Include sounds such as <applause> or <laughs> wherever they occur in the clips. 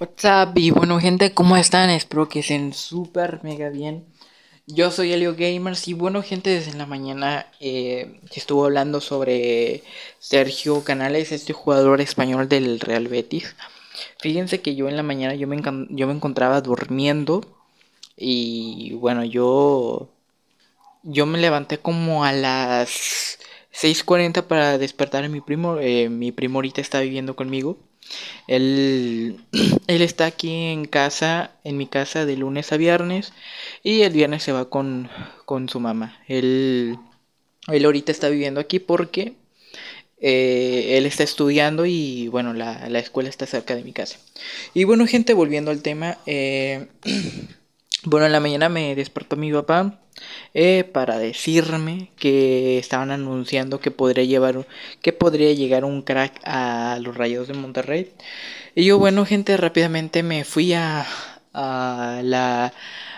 What's up y bueno gente, ¿cómo están? Espero que estén súper mega bien. Yo soy Helio Gamers y bueno gente, desde la mañana eh, estuvo hablando sobre Sergio Canales, este jugador español del Real Betis. Fíjense que yo en la mañana yo me, yo me encontraba durmiendo y bueno, yo, yo me levanté como a las 6.40 para despertar a mi primo. Eh, mi primo ahorita está viviendo conmigo. Él, <clears throat> él, está aquí en casa, en mi casa de lunes a viernes. Y el viernes se va con, su mamá. Él, él ahorita está viviendo aquí porque eh, él está estudiando y bueno, la, escuela está cerca de mi casa. Y bueno, gente, volviendo al tema. Eh, <clears throat> Bueno, en la mañana me despertó mi papá eh, para decirme que estaban anunciando que podría llevar que podría llegar un crack a los Rayados de Monterrey. Y yo, bueno, gente, rápidamente me fui a, a la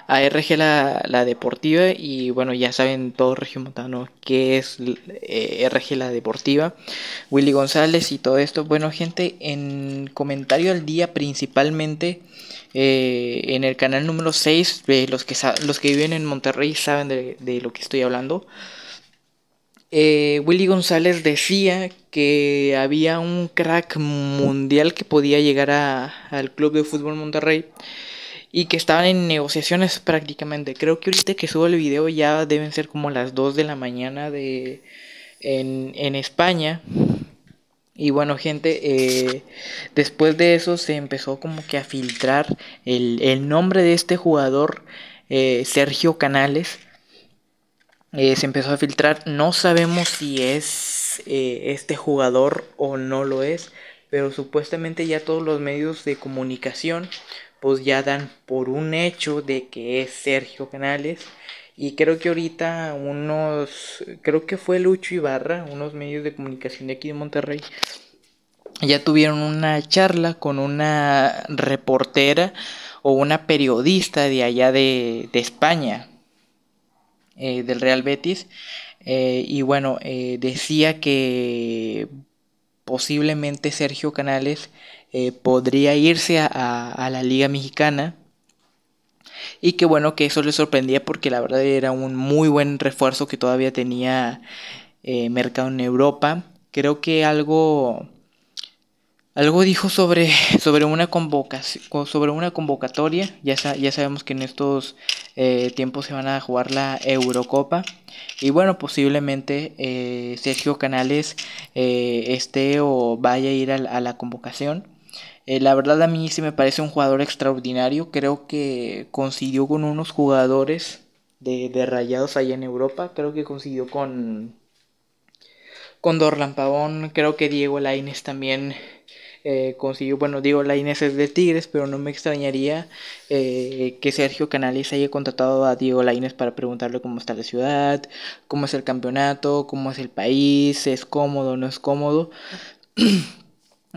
a RG la, Deportiva y bueno, ya saben todos Montano, qué es eh, RG la Deportiva, Willy González y todo esto. Bueno, gente, en comentario al día principalmente eh, en el canal número 6, eh, los, que los que viven en Monterrey saben de, lo que estoy hablando. Eh, Willy González decía que había un crack mundial que podía llegar a, al Club de Fútbol Monterrey y que estaban en negociaciones prácticamente. Creo que ahorita que subo el video ya deben ser como las 2 de la mañana de, en, en España. Y bueno, gente, eh, después de eso se empezó como que a filtrar el, nombre de este jugador, eh, Sergio Canales. Eh, se empezó a filtrar, no sabemos si es este jugador o no lo es, pero supuestamente ya todos los medios de comunicación pues ya dan por un hecho de que es Sergio Canales y creo que ahorita unos, creo que fue Lucho Ibarra, unos medios de comunicación de aquí de Monterrey, ya tuvieron una charla con una reportera o una periodista de allá de, de España, eh, del Real Betis. Eh, y bueno, eh, decía que posiblemente Sergio Canales podría irse a, a la Liga Mexicana y que bueno que eso le sorprendía porque la verdad era un muy buen refuerzo que todavía tenía eh, mercado en Europa. Creo que algo, algo dijo sobre, <laughs> una, sobre una convocatoria. Ya, ya sabemos que en estos eh, tiempos se van a jugar la Eurocopa. Y bueno, posiblemente eh, Sergio Canales esté o vaya a ir a, a la convocación. Eh, la verdad a mí sí me parece un jugador extraordinario. Creo que consiguió con unos jugadores de, de rayados allá en Europa. Creo que consiguió con, con Dorlan Pavón. Creo que Diego Lainez también eh, consiguió, bueno, Diego Lainez es de Tigres, pero no me extrañaría eh, que Sergio Canales haya contratado a Diego Lainez para preguntarle cómo está la ciudad, cómo es el campeonato, cómo es el país, es cómodo, o no es cómodo. <clears throat>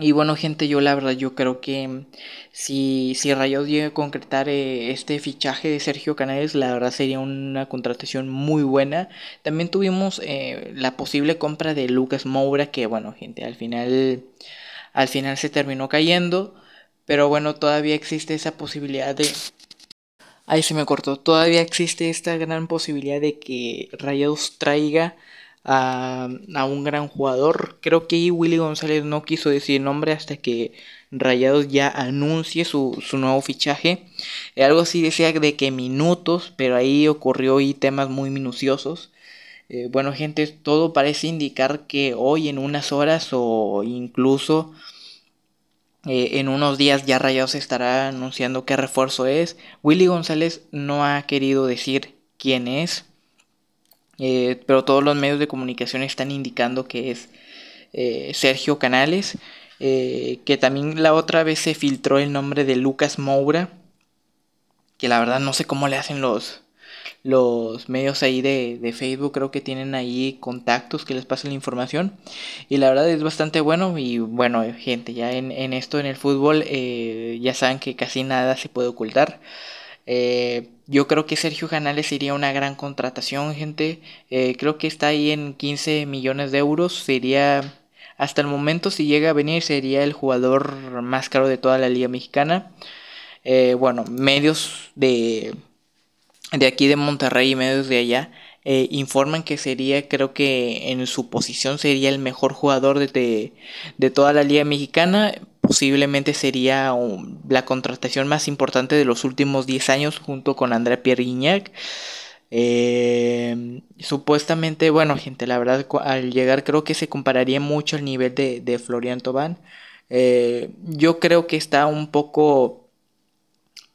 Y bueno, gente, yo la verdad, yo creo que mm, si, si Rayados llega a concretar eh, este fichaje de Sergio Canales, la verdad sería una contratación muy buena. También tuvimos eh, la posible compra de Lucas Moura, que bueno, gente, al final, al final se terminó cayendo. Pero bueno, todavía existe esa posibilidad de... Ahí se me cortó. Todavía existe esta gran posibilidad de que Rayados traiga a, un gran jugador. Creo que Willy González no quiso decir nombre hasta que Rayados ya anuncie su, nuevo fichaje. Eh, algo así decía de que minutos, pero ahí ocurrió y temas muy minuciosos. Eh, bueno gente, todo parece indicar que hoy en unas horas o incluso eh, en unos días ya Rayados estará anunciando qué refuerzo es. Willy González no ha querido decir quién es. Eh, pero todos los medios de comunicación están indicando que es eh, Sergio Canales, eh, que también la otra vez se filtró el nombre de Lucas Moura, que la verdad no sé cómo le hacen los, medios ahí de, Facebook, creo que tienen ahí contactos que les pasan la información. Y la verdad es bastante bueno. Y bueno, gente, ya en, esto, en el fútbol, ya saben que casi nada se puede ocultar. Eh, yo creo que Sergio Canales sería una gran contratación, gente. Eh, creo que está ahí en 15 millones de euros. Sería, hasta el momento, si llega a venir, sería el jugador más caro de toda la Liga Mexicana. Eh, bueno, medios de, de aquí de Monterrey y medios de allá informan que sería, creo que en su posición sería el mejor jugador de, de, toda la liga mexicana, posiblemente sería la contratación más importante de los últimos 10 años junto con André Pierre eh, supuestamente, bueno, gente, la verdad, al llegar creo que se compararía mucho el nivel de, Florian Tobán. Eh, yo creo que está un poco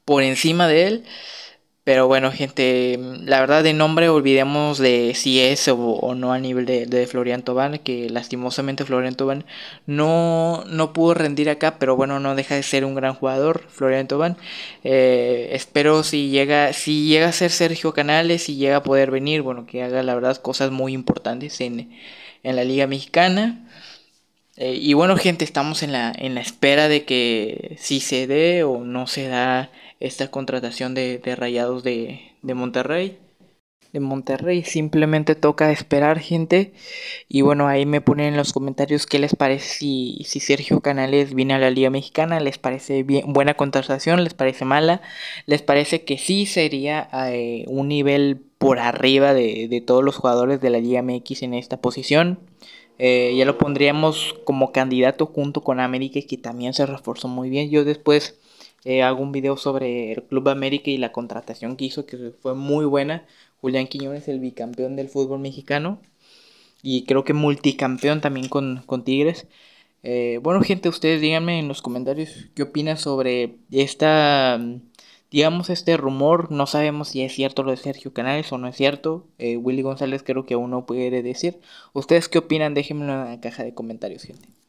por encima de él. Pero bueno, gente, la verdad de nombre olvidemos de si es o, no a nivel de, Florian Tobán, que lastimosamente Florian Tobán no, no pudo rendir acá, pero bueno, no deja de ser un gran jugador, Florian Tobán. Eh, espero si llega, si llega a ser Sergio Canales, si llega a poder venir, bueno, que haga la verdad cosas muy importantes en, la Liga Mexicana. Eh, y bueno, gente, estamos en la, en la espera de que si se dé o no se da esta contratación de, Rayados de, Monterrey. De Monterrey, simplemente toca esperar gente. Y bueno, ahí me ponen en los comentarios qué les parece si, Sergio Canales viene a la Liga Mexicana, les parece bien, buena contratación, les parece mala, les parece que sí sería eh, un nivel por arriba de, todos los jugadores de la Liga MX en esta posición. Eh, ya lo pondríamos como candidato junto con América, que también se reforzó muy bien. Yo después hago eh, un video sobre el Club América y la contratación que hizo, que fue muy buena. Julián Quiñones, el bicampeón del fútbol mexicano. Y creo que multicampeón también con, Tigres. Eh, bueno, gente, ustedes díganme en los comentarios qué opinan sobre esta, digamos, este rumor. No sabemos si es cierto lo de Sergio Canales o no es cierto. Eh, Willy González creo que aún no puede decir. ¿Ustedes qué opinan? déjenme en la caja de comentarios, gente.